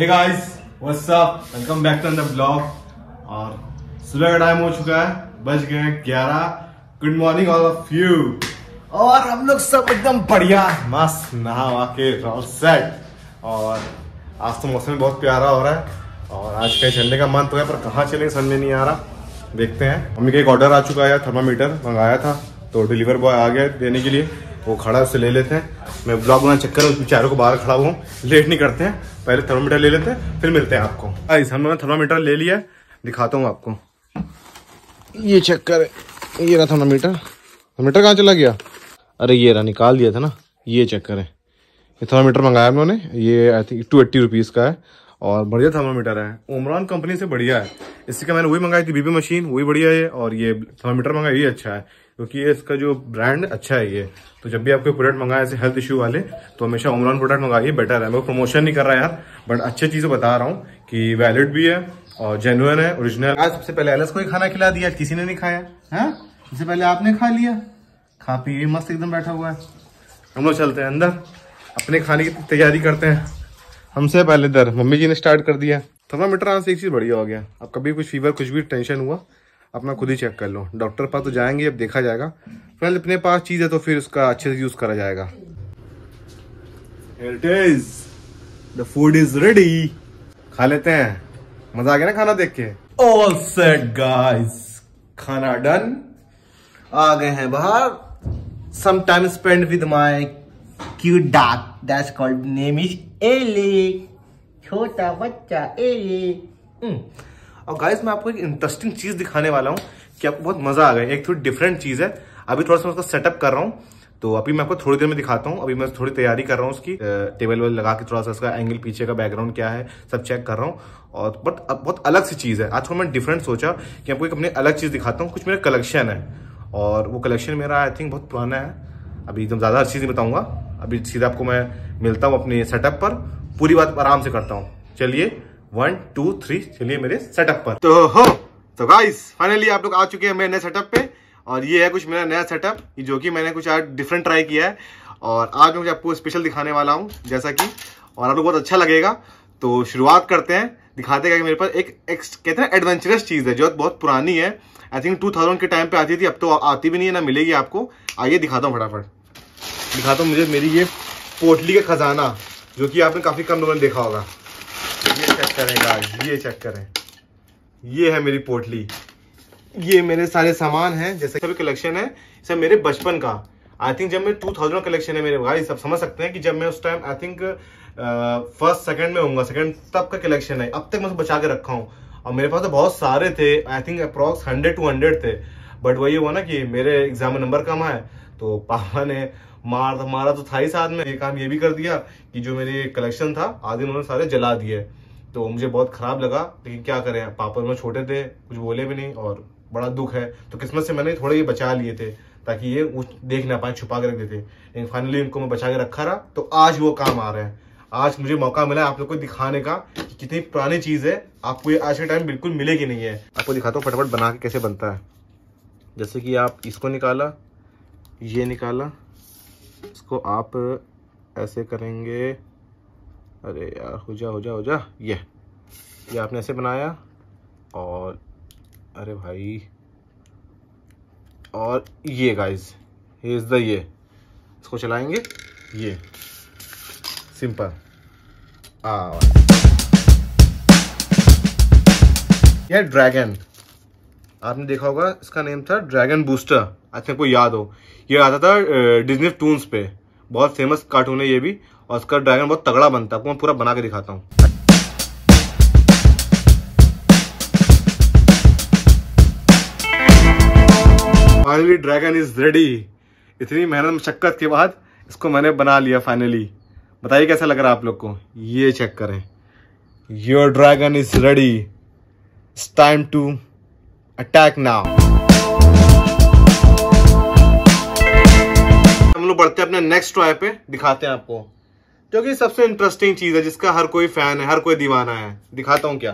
Hey guys what's up welcome back to another vlog और सुबह का टाइम हो चुका है बज गए हैं ग्यारह good morning all of you और हम लोग सब एकदम बढ़िया मस्त नहा वहा के रॉल सेट और आज तो मौसम बहुत प्यारा हो रहा है और आज कहीं चलने का मन तो है पर कहाँ चलेंगे समझ में नहीं आ रहा देखते हैं मम्मी का एक ऑर्डर आ चुका है थर्मामीटर मंगाया था तो डिलीवर बॉय आ गया देने के लिए वो खड़ा से ले लेते हैं मैं ब्लॉग बना चक्कर उस बेचारों को बाहर खड़ा हुआ लेट नहीं करते हैं पहले थर्मोमीटर ले लेते हैं फिर मिलते हैं आपको इस हमने थर्मोमीटर ले लिया दिखाता हूँ आपको ये चक्कर है ये रहा थर्मोमीटर थर्मोमीटर कहाँ चला गया अरे ये रहा निकाल दिया था ना ये चक्कर है ये थर्मामीटर मंगाया मैंने ये I think two eighty rupees का है और बढ़िया थर्मामीटर है उमरान कंपनी से बढ़िया है इसी का मैंने वही मंगाई थी बीबी मशीन वही बढ़िया है और ये थर्मामीटर मंगाया ये अच्छा है क्योंकि ये इसका जो ब्रांड अच्छा है ये तो जब भी आपको प्रोडक्ट मंगाए ऐसे हेल्थ इश्यू वाले तो हमेशा ओमरान प्रोडक्ट मंगाइए बेटर है मैं प्रमोशन नहीं कर रहा यार बट अच्छी चीज़ें बता रहा हूँ कि वैलिड भी है और जेनुअन है ओरिजिनल आज सबसे पहले एलस को ही खाना खिला दिया किसी ने नहीं खाया है हाँ? इससे पहले आपने खा लिया खा पी मस्त एकदम बैठा हुआ है हम लोग चलते हैं अंदर अपने खाने की तैयारी करते हैं हमसे पहले इधर मम्मी जी ने स्टार्ट कर दिया थर्मामीटर आज से एक चीज़ बढ़िया हो गया अब कभी कुछ फीवर कुछ भी टेंशन हुआ अपना खुद ही चेक कर लो डॉक्टर पास तो जाएंगे अब देखा जाएगा फिलहाल अपने पास चीज़ है तो फिर उसका अच्छे से यूज़ करा जाएगा फूड इज रेडी खा लेते हैं मजा आ गया ना खाना देख के ऑल सेट गाइस खाना डन आ गए हैं बाहर some time spend with my cute dog that called name is Ellie छोटा बच्चा एले और गाइस मैं आपको एक इंटरेस्टिंग चीज दिखाने वाला हूँ कि आपको बहुत मजा आ गया एक थोड़ी डिफरेंट चीज है अभी थोड़ा सा उसका सेटअप कर रहा हूँ तो अभी मैं आपको थोड़ी देर में दिखाता हूँ अभी मैं थोड़ी तैयारी कर रहा हूँ उसकी टेबल वेबल लगा के थोड़ा सा उसका एंगल पीछे का बैकग्राउंड क्या है सब चेक कर रहा हूँ और बट बहुत अलग सी चीज़ है आज थोड़ा मैं डिफरेंट सोचा कि आपको एक अपनी अलग चीज़ दिखाता हूँ कुछ मेरा कलेक्शन है और वो कलेक्शन मेरा आई थिंक बहुत पुराना है अभी एकदम ज़्यादा हर चीज़ नहीं अभी सीधा आपको मैं मिलता हूँ अपने सेटअप पर पूरी बात आराम से करता हूँ चलिए वन टू थ्री चलिए मेरे सेटअप पर तो हो तो गाइस फाइनली आप लोग आ चुके हैं मेरे नए सेटअप पे और ये है कुछ मेरा नया सेटअप जो कि मैंने कुछ आज डिफरेंट ट्राई किया है और आज मैं आपको स्पेशल दिखाने वाला हूँ जैसा कि और आप लोग बहुत अच्छा लगेगा तो शुरुआत करते हैं दिखाते हैं कि मेरे पास एक कहते हैं एडवेंचरस चीज़ है जो बहुत पुरानी है आई थिंक टू थाउजेंड के टाइम पे आती थी अब तो आती भी नहीं है ना मिलेगी आपको आइए दिखाता हूँ फटाफट दिखाता हूँ मुझे मेरी ये पोटली का खजाना जो कि आपने काफ़ी कम लोगों ने देखा होगा ये चेक करें गाइस ये चेक करें ये है मेरी पोटली ये मेरे सारे सामान हैं जैसे सभी कलेक्शन है सब मेरे बचपन का आई थिंक जब मैं टू थाउजेंड कलेक्शन है मेरे गाइस सब समझ सकते हैं कि जब मैं उस time I think first second में होऊंगा सेकंड तब का कलेक्शन है अब तक मैं उसे बचा के रखा हूँ और मेरे पास तो बहुत सारे थे I think approx hundred two hundred थे बट वही हुआ ना कि मेरे एग्जाम में नंबर कम आए तो पापा ने मार मारा तो था ही साथ में ये काम ये भी कर दिया कि जो मेरे कलेक्शन था आधे उन्होंने सारे जला दिए तो मुझे बहुत खराब लगा लेकिन क्या करें पापा में छोटे थे कुछ बोले भी नहीं और बड़ा दुख है तो किस्मत से मैंने थोड़े ये बचा लिए थे ताकि ये देख ना पाए छुपा के रख देते लेकिन फाइनली इनको मैं बचा के रखा रहा तो आज वो काम आ रहे हैं आज मुझे मौका मिला आप लोग को दिखाने का कि कितनी पुरानी चीज़ है आपको ये आज के टाइम बिल्कुल मिलेगी नहीं है आपको दिखाता हूँ फटाफट बना के कैसे बनता है जैसे कि आप इसको निकाला ये निकाला इसको आप ऐसे करेंगे अरे यार हो जा हो जा हो जा ये ये आपने ऐसे बनाया और अरे भाई और ये गाइस इज़ द ये इसको चलाएंगे ये सिंपल यह ड्रैगन आपने देखा होगा इसका नेम था ड्रैगन बूस्टर अच्छा आपको याद हो ये आता था डिज्नी टून्स पे बहुत फेमस कार्टून है ये भी और उसका ड्रैगन बहुत तगड़ा बनता है मैं पूरा बना के दिखाता हूँ फाइनली ड्रैगन इज रेडी इतनी मेहनत मशक्क़त के बाद इसको मैंने बना लिया फाइनली बताइए कैसा लग रहा है आप लोग को ये चेक करें your dragon is ready it's time to attack now हम लोग बढ़ते हैं अपने नेक्स्ट ट्राई पे दिखाते हैं आपको जो कि सबसे इंटरेस्टिंग चीज है जिसका हर कोई फैन है हर कोई दीवाना है दिखाता हूँ क्या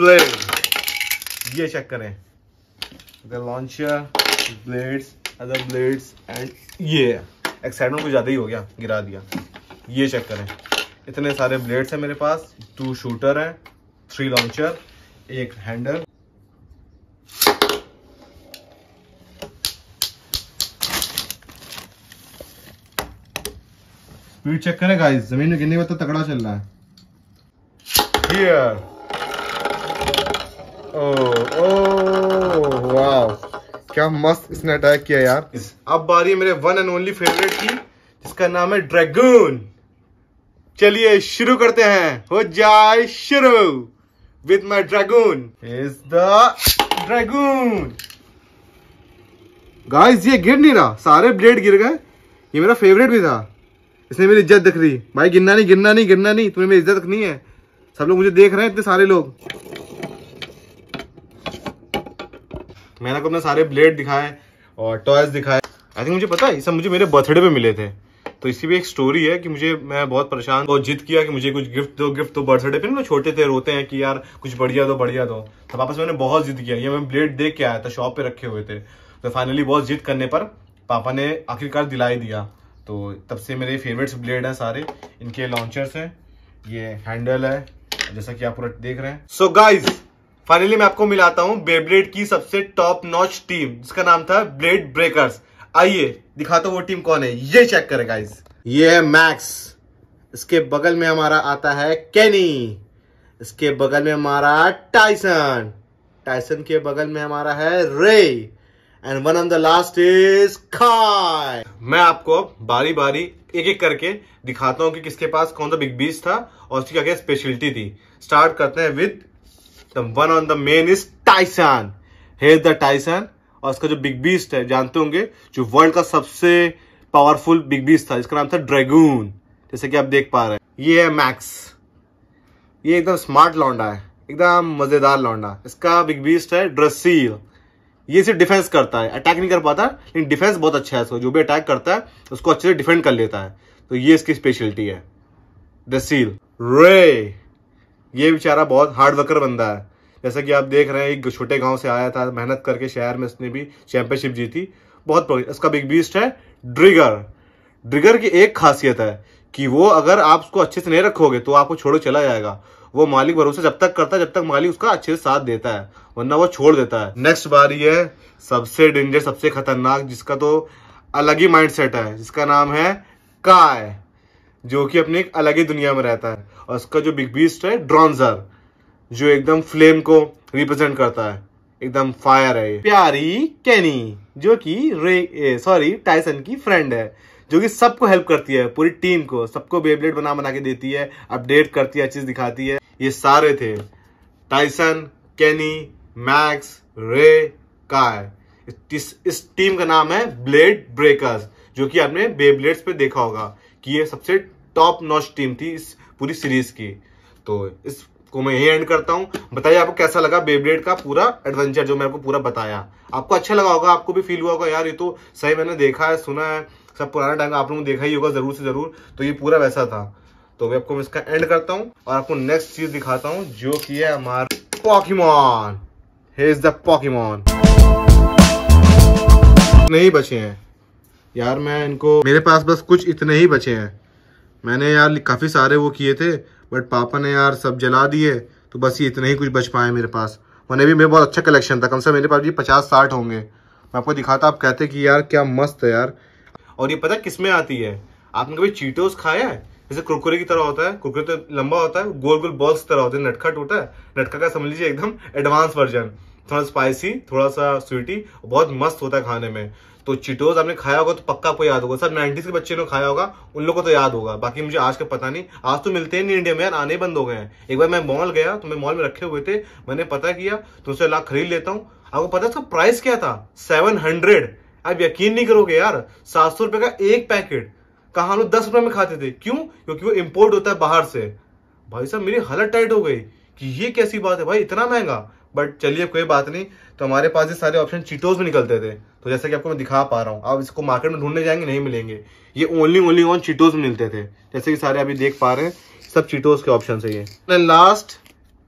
ब्लेड ये चेक करें the launcher blades other blades and ये एक्साइटमेंट कुछ ज़्यादा ही हो गया गिरा दिया ये चेक करें इतने सारे ब्लेड्स हैं मेरे पास टू शूटर हैं थ्री लॉन्चर एक हैंडल स्पीड चेक करें गाइस जमीन में गिरने में तो तगड़ा चल रहा है yeah. oh, oh क्या मस्त इसने अटैक किया यार अब बारी मेरे वन एंड ओनली फेवरेट की जिसका नाम है ड्रैगन चलिए शुरू करते हैं हो जाए शुरू with my dragon is the dragon guys ये गिर नहीं रहा सारे ब्लेड गिर गए ये मेरा फेवरेट भी था इसने मेरी इज्जत दिख रही भाई गिनना नहीं गिनना नहीं गिनना नहीं तुम्हें मेरी इज्जत नहीं है सब लोग मुझे देख रहे हैं इतने सारे लोग मैंने को अपने सारे ब्लेड दिखाए और टॉयस दिखाए आई थिंक मुझे पता है सब मुझे मेरे बर्थडे पे मिले थे तो इसकी भी एक स्टोरी है कि मुझे मैं बहुत परेशान और जिद किया कि मुझे कुछ गिफ्ट दो गिफ्ट दो बर्थडे पे ना छोटे थे रोते हैं कि यार कुछ बढ़िया दो बढ़िया दो तो वापस मैंने बहुत जिद किया ये मैं ब्लेड देख के आया था शॉप पे रखे हुए थे तो फाइनली बहुत जिद करने पर पापा ने आखिरकार दिलाई दिया तो तब से मेरे फेवरेट्स ब्लेड हैं सारे इनके लॉन्चर्स हैं ये हैंडल है जैसा कि आप पूरा देख रहे हैं सो so गाइज फाइनली मैं आपको मिलाता हूँ बेब्लेड की सबसे टॉप नॉच टीम जिसका नाम था ब्लेड ब्रेकर्स आइए दिखाता हूँ वो टीम कौन है ये चेक करें गाइज ये है मैक्स इसके बगल में हमारा आता है कैनी इसके बगल में हमारा टाइसन टाइसन के बगल में हमारा है रे and one of the last is खाय मैं आपको बारी बारी एक एक करके दिखाता हूँ कि किसके पास कौन सा बिग बीस था और उसकी क्या क्या स्पेशलिटी थी स्टार्ट करते हैं with the one on the main is Tyson has the Tyson और इसका जो बिग बीस्ट है जानते होंगे जो वर्ल्ड का सबसे पावरफुल बिग बीस्ट था इसका नाम था ड्रैगून जैसे कि आप देख पा रहे हैं ये है मैक्स ये एकदम स्मार्ट लौंडा है एकदम मज़ेदार लौंडा इसका बिग बीस्ट है ड्रेसील ये सिर्फ डिफेंस करता है अटैक नहीं कर पाता लेकिन डिफेंस बहुत अच्छा है इसको जो भी अटैक करता है उसको अच्छे से डिफेंड कर लेता है तो ये इसकी स्पेशलिटी है द सील रे ये बेचारा बहुत हार्ड वर्कर बंदा है जैसा कि आप देख रहे हैं एक छोटे गांव से आया था मेहनत करके शहर में उसने भी चैंपियनशिप जीती बहुत इसका बिग बीस्ट है ड्रिगर ड्रिगर की एक खासियत है कि वो अगर आप उसको अच्छे से नहीं रखोगे तो आपको छोड़ो चला जाएगा वो मालिक भरोसा जब तक करता है जब तक मालिक उसका अच्छे से साथ देता है वरना वो छोड़ देता है नेक्स्ट बारी है सबसे डेंजर सबसे खतरनाक जिसका तो अलग ही माइंड सेट है जिसका नाम है काय जो कि अपनी एक अलग ही दुनिया में रहता है और उसका जो बिग बीस्ट है ड्रॉन्जर जो एकदम फ्लेम को रिप्रेजेंट करता है एकदम फायर है प्यारी कैनी जो कि रे सॉरी टाइसन की फ्रेंड है जो कि सबको हेल्प करती है पूरी टीम को सबको बेबलेट बना बना के देती है अपडेट करती है चीज दिखाती है ये सारे थे टाइसन केनी मैक्स रे काय इस, इस टीम का नाम है ब्लेड ब्रेकर्स जो कि आपने बेबलेट्स पे देखा होगा कि ये सबसे टॉप नॉच टीम थी इस पूरी सीरीज की तो इसको मैं यही एंड करता हूँ बताइए आपको कैसा लगा बेबलेट का पूरा एडवेंचर जो मैं आपको पूरा बताया आपको अच्छा लगा होगा आपको भी फील हुआ होगा यार ये तो सही मैंने देखा है सुना है सब पुराना टाइम आप लोगों ने देखा ही होगा जरूर से जरूर तो ये पूरा वैसा था तो मैं आपको इसका एंड करता हूँ और आपको नेक्स्ट चीज दिखाता हूँ जो कि है हमारा पॉकीमॉन इज द पॉकीमॉन नहीं बचे हैं यार मैं इनको मेरे पास बस कुछ इतने ही बचे हैं मैंने यार काफ़ी सारे वो किए थे बट पापा ने यार सब जला दिए तो बस ये इतने ही कुछ बच पाए मेरे पास वरना भी मेरे बहुत अच्छा कलेक्शन था कम से कम मेरे पास भी पचास साठ होंगे मैं आपको दिखाता आप कहते कि यार क्या मस्त है यार और ये पता किस में आती है आपने कभी चीटोस खाया है जैसे कुरकुरे की तरह होता है कुरकुरे तो लंबा होता है गोल गोल बॉल्स की तरह होता है नटखट होता है नटखट का समझ लीजिए एकदम एडवांस वर्जन थोड़ा स्पाइसी थोड़ा सा स्वीटी बहुत मस्त होता है खाने में तो चिटोज आपने खाया होगा तो पक्का कोई याद होगा सर नाइन्टीज के बच्चे ने खाया होगा उन लोगों को तो याद होगा बाकी मुझे आज का पता नहीं आज तो मिलते ही नहीं इंडिया में यार आने बंद हो गए हैं एक बार मैं मॉल गया तो मैं मॉल में रखे हुए थे मैंने पता किया तो उसे लाख खरीद लेता हूँ आपको पता इसका प्राइस क्या था सेवन हंड्रेड आप यकीन नहीं करोगे यार सात सौ रुपए का एक पैकेट कहा लोग दस रुपए में खाते थे क्यों क्योंकि वो इम्पोर्ट होता है बाहर से भाई साहब मेरी हालत टाइट हो गई कि ये कैसी बात है भाई इतना महंगा बट चलिए कोई बात नहीं तो हमारे पास ये सारे ऑप्शन चीटोज में निकलते थे तो जैसा कि आपको मैं दिखा पा रहा हूँ आप इसको मार्केट में ढूंढने जाएंगे नहीं मिलेंगे ये ओनली ओनली ऑन चीटोज में मिलते थे जैसे कि सारे अभी देख पा रहे हैं सब चीटोज के ऑप्शन है ये last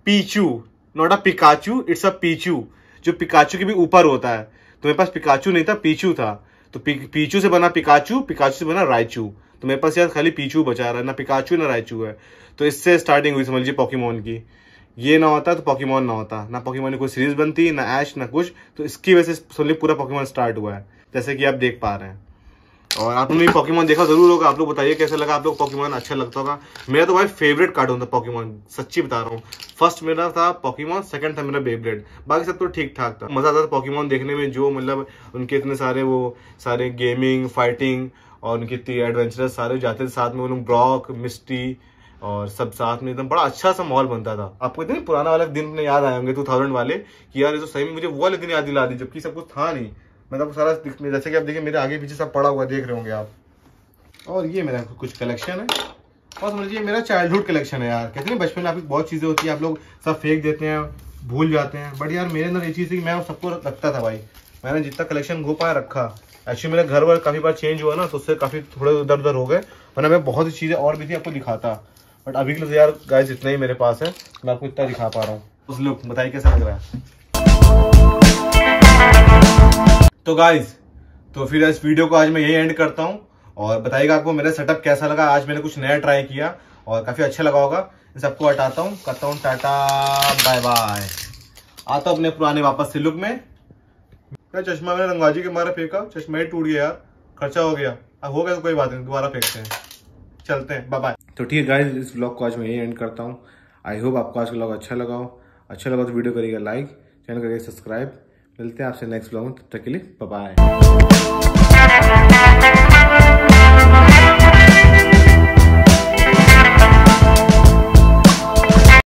Pichu not a Pikachu it's a Pichu जो पिकाचू के भी ऊपर होता है तो मेरे पास पिकाचू नहीं था पीचू था तो पीचू से बना पिकाचू पिकाचू से बना रायचू तो मेरे पास यार खाली पीचू बचा रहा है ना पिकाचू ना रायचू है तो इससे स्टार्टिंग हुई समझ लीजिए पॉकीमोन की ये ना होता तो पॉकीमोन ना होता ना पॉकीमोन की कोई सीरीज बनती ना ऐश ना कुछ तो इसकी वजह से समझिए पूरा पॉकीमोन स्टार्ट हुआ है जैसे कि आप देख पा रहे हैं और आप लोगों ने पॉकीमॉन देखा जरूर होगा आप लोग बताइए कैसे लगा आप लोग पॉकीमॉन अच्छा लगता होगा मेरा तो भाई फेवरेट कार्टून था पॉकीमॉन सच्ची बता रहा हूँ फर्स्ट मेरा था पॉकीमॉन सेकंड था मेरा बेब्लेड बाकी सब तो ठीक ठाक था मजा आता था पॉकीमॉन देखने में जो मतलब उनके इतने सारे वो सारे गेमिंग फाइटिंग और उनके इतनी एडवेंचरस सारे जाते थे साथ में वो लोग ब्रॉक मिस्टी और सब साथ में एकदम बड़ा अच्छा सा माहौल बनता था आपको इतने पुराना वाले दिन याद आए होंगे टू थाउजेंड वाले कि यार ये तो सही मुझे वो वाले दिन याद दिला दी जबकि सब कुछ था नहीं मतलब सारा जैसे कि आप देखिए मेरे आगे पीछे सब पड़ा हुआ देख रहे होंगे आप और ये मेरा कुछ कलेक्शन है और समझ लीजिए मेरा चाइल्डहुड कलेक्शन है यार कहते हैं बचपन में आपकी बहुत चीज़ें होती हैं आप लोग सब फेंक देते हैं भूल जाते हैं बट यार मेरे अंदर ये चीज़ थी कि मैं सबको रखता था भाई मैंने जितना कलेक्शन घो पाया रखा एक्चुअली मेरा घर वर काफ़ी बार चेंज हुआ ना तो उससे काफ़ी थोड़े उधर उधर हो गए वरना मैं बहुत सी चीज़ें और भी थी आपको दिखाता बट अभी के लिए तो यार गाय जितना ही मेरे पास है मैं आपको इतना दिखा पा रहा हूँ उस लुक बताइए कैसा लग रहा है तो गाइज तो फिर इस वीडियो को आज मैं यही एंड करता हूँ और बताइएगा आपको मेरा सेटअप कैसा लगा आज मैंने कुछ नया ट्राई किया और काफ़ी अच्छा लगा होगा इन सबको हटाता हूँ करता हूँ टाटा बाय बाय आता हूँ अपने पुराने वापस से लुक में मेरा चश्मा मैंने रंगाजी के मारा फेंका चश्मा ही टूट गया यार खर्चा हो गया अब हो गया तो कोई बात नहीं दोबारा फेंकते हैं चलते हैं बाय बाय तो ठीक है गाइज इस ब्लॉग को आज मैं यही एंड करता हूँ आई होप आपको आज का ब्लॉग अच्छा लगा हो अच्छा लगा तो वीडियो करिएगा लाइक चैनल करिएगा सब्सक्राइब मिलते हैं आपसे नेक्स्ट ब्लॉग में तब तक के लिए बाय